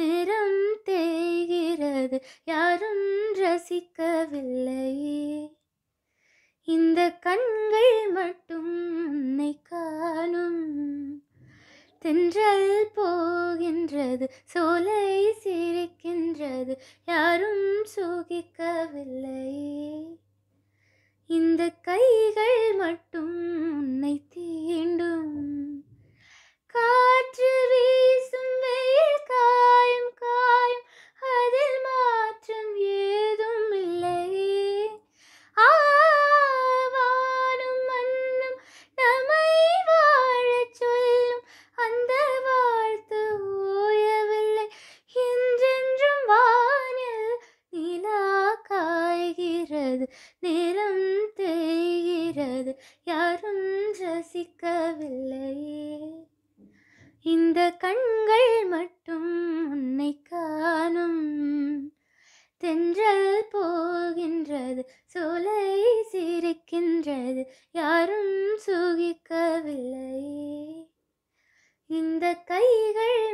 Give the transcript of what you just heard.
நிறம் தே ரசிக்கவில்லை இந்த கண்கள் மட்டும் உன்னை காணும் தென்றல் போகின்றது சோலை சிரிக்கின்றது யாரும் சோகிக்கவில்லையே இந்த கை நேரம் தேய்கிறது யாரும் ரசிக்கவில்லை இந்த கண்கள் மட்டும் உன்னை காணும் தென்றல் போகின்றது சோலை சிரிக்கின்றது யாரும் சூகிக்கவில்லை இந்த கைகள்